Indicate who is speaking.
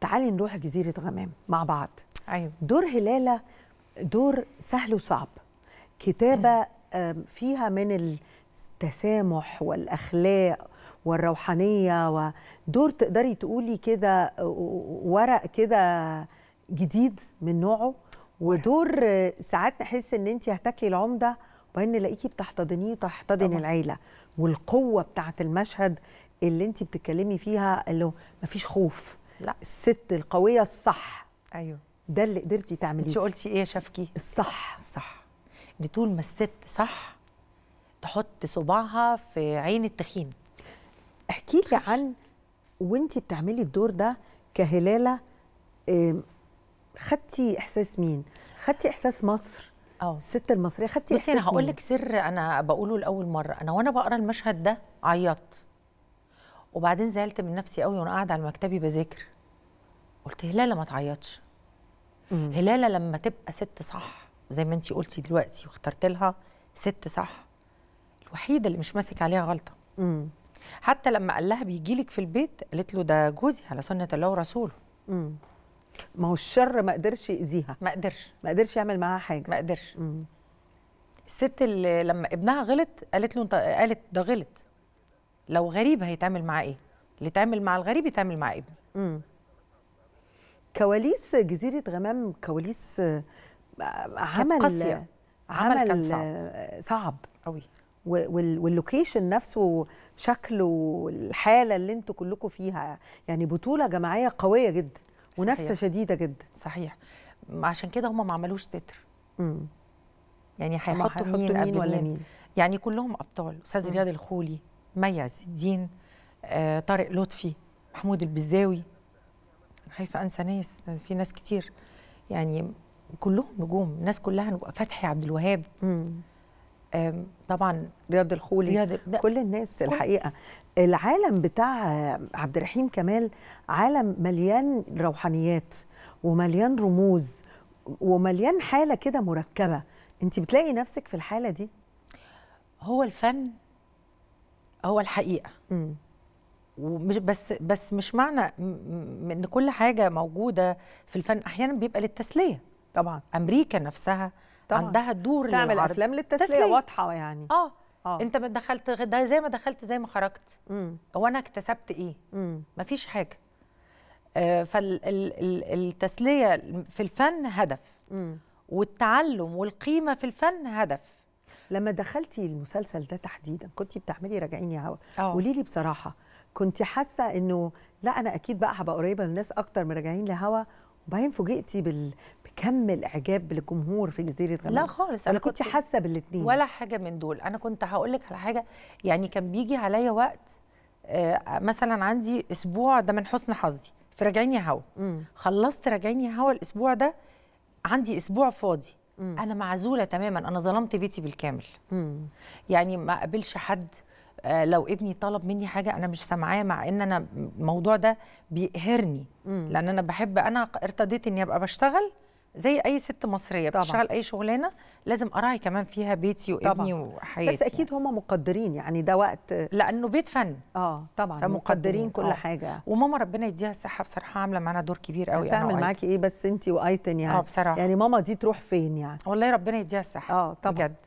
Speaker 1: تعالي نروح جزيره غمام مع بعض ايوه دور هلاله دور سهل وصعب كتابه فيها من التسامح والاخلاق والروحانيه ودور تقدري تقولي كده ورق كده جديد من نوعه ودور ساعات نحس ان انت هتاكلي العمده وبعدين نلاقيكي بتحتضنيه وتحتضن العيله والقوه بتاعت المشهد اللي انت بتتكلمي فيها اللي مفيش خوف لا الست القويه الصح ايوه ده اللي قدرتي تعمليه انت قلتي ايه يا شفكي
Speaker 2: الصح الصح ان طول ما الست صح تحط صباعها في
Speaker 1: عين التخين احكي لي عن وانت بتعملي الدور ده كهلاله خدتي احساس مين خدتي احساس مصر اه الست المصريه خدتي احساس بس انا هقول لك
Speaker 2: سر انا بقوله لاول مره انا وانا بقرا المشهد ده عيطت وبعدين زعلت من نفسي قوي وانا قاعده على مكتبي بذاكر قلت هلاله ما تعيطش هلاله لما تبقى ست صح زي ما انت قلتي دلوقتي واخترت لها ست صح الوحيده اللي مش ماسك عليها غلطه مم. حتى لما قال لها بيجي لك في البيت قالت له ده جوزي على سنه الله ورسوله مم. ما هو الشر ما قدرش يأذيها ما قدرش ما قدرش يعمل معاها حاجه ما قدرش الست اللي لما ابنها غلط قالت له انت قالت ده غلط لو غريب هيتعمل معاه ايه اللي يتعمل مع الغريب يتعمل مع
Speaker 1: ابنه. كواليس جزيره غمام كواليس آه، عمل قاسية. عمل, عمل كان صعب آه، صعب قوي واللوكيشن نفسه شكله الحاله اللي انتوا كلكم فيها يعني بطوله جماعيه قويه جدا ونفسه شديده جدا صحيح عشان كده هم ما عملوش تتر مم.
Speaker 2: يعني هيحطوا مين, مين قبل مين, مين. يعني كلهم ابطال استاذ رياض الخولي مي عز الدين آه، طارق لطفي محمود البزاوي خايفه انسى ناس في ناس كتير يعني كلهم نجوم الناس كلها
Speaker 1: نجوم فتحي عبد الوهاب طبعا رياض الخولي رياض كل الناس كل الحقيقه العالم بتاع عبد الرحيم كمال عالم مليان روحانيات ومليان رموز ومليان حاله كده مركبه انت بتلاقي نفسك في الحاله دي
Speaker 2: هو الفن هو الحقيقه م. ومش بس بس مش معنى ان كل حاجه موجوده في الفن احيانا بيبقى للتسليه طبعا امريكا نفسها طبعا. عندها دور تعمل للعرض. افلام للتسليه تسلية. واضحه يعني اه اه انت ما دخلت ده زي ما دخلت زي ما خرجت هو انا اكتسبت ايه ما فيش حاجه آه فالتسليه في الفن هدف امم والتعلم
Speaker 1: والقيمه في الفن هدف لما دخلتي المسلسل ده تحديدا كنت بتعملي راجعين يا هوا آه. قولي لي بصراحه كنت حاسه انه لا انا اكيد بقى هبقى قريبه من الناس اكتر من راجعين لهوا وبعدين فوجئتي بال... بكم الاعجاب بالجمهور في جزيره غمام لا خالص انا كنت, كنت حاسه بالاثنين
Speaker 2: ولا حاجه من دول انا كنت هقول لك على حاجه يعني كان بيجي عليا وقت آه، مثلا عندي اسبوع ده من حسن حظي في راجعين يا هوا خلصت راجعين يا هوا الاسبوع ده عندي اسبوع فاضي مم. انا معزوله تماما انا ظلمت بيتي بالكامل مم. يعني ما اقابلش حد آه، لو ابني طلب مني حاجه انا مش سامعاه مع ان انا الموضوع ده بيقهرني لان انا بحب انا ارتضيت اني ابقى بشتغل زي اي ست مصريه طبعًا. بتشتغل اي شغلانه لازم اراعي كمان فيها بيتي وابني طبعًا. وحياتي بس اكيد
Speaker 1: هم مقدرين يعني ده وقت
Speaker 2: لانه بيت فن اه طبعا فمقدرين كل آه. حاجه وماما ربنا يديها الصحه بصراحه عامله معانا دور كبير قوي بتعمل معاكي ايه بس انت وايتن يعني اه بصراحه يعني ماما دي تروح فين يعني والله ربنا يديها الصحه اه طبعا بجد